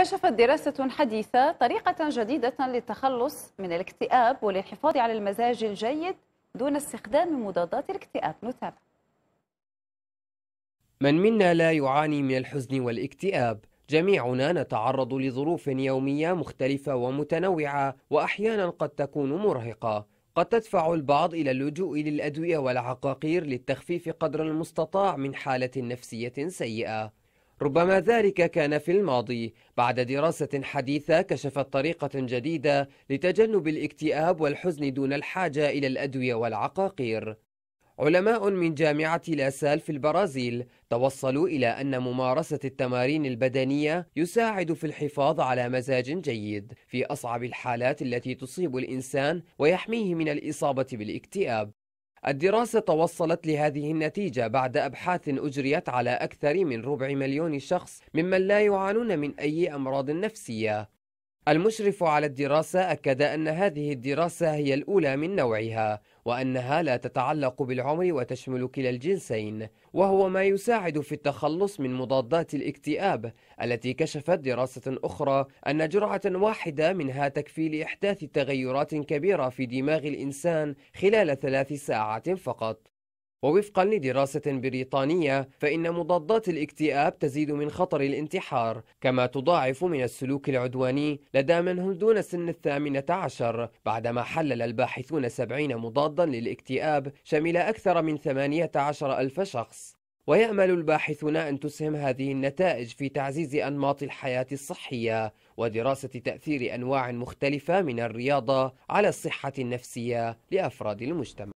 كشفت دراسة حديثة طريقة جديدة للتخلص من الاكتئاب وللحفاظ على المزاج الجيد دون استخدام مضادات الاكتئاب نتابع من منا لا يعاني من الحزن والاكتئاب جميعنا نتعرض لظروف يومية مختلفة ومتنوعة وأحيانا قد تكون مرهقة قد تدفع البعض إلى اللجوء للأدوية والعقاقير للتخفيف قدر المستطاع من حالة نفسية سيئة ربما ذلك كان في الماضي بعد دراسة حديثة كشفت طريقة جديدة لتجنب الاكتئاب والحزن دون الحاجة إلى الأدوية والعقاقير علماء من جامعة لاسال في البرازيل توصلوا إلى أن ممارسة التمارين البدنية يساعد في الحفاظ على مزاج جيد في أصعب الحالات التي تصيب الإنسان ويحميه من الإصابة بالاكتئاب الدراسة توصلت لهذه النتيجة بعد أبحاث أجريت على أكثر من ربع مليون شخص ممن لا يعانون من أي أمراض نفسية المشرف على الدراسة أكد أن هذه الدراسة هي الأولى من نوعها وأنها لا تتعلق بالعمر وتشمل كلا الجنسين وهو ما يساعد في التخلص من مضادات الاكتئاب التي كشفت دراسة أخرى أن جرعة واحدة منها تكفي لإحداث تغيرات كبيرة في دماغ الإنسان خلال ثلاث ساعات فقط ووفقا لدراسة بريطانية فإن مضادات الاكتئاب تزيد من خطر الانتحار كما تضاعف من السلوك العدواني لدى من هم دون سن الثامنة عشر بعدما حلل الباحثون سبعين مضادا للاكتئاب شمل أكثر من ثمانية عشر ألف شخص ويأمل الباحثون أن تسهم هذه النتائج في تعزيز أنماط الحياة الصحية ودراسة تأثير أنواع مختلفة من الرياضة على الصحة النفسية لأفراد المجتمع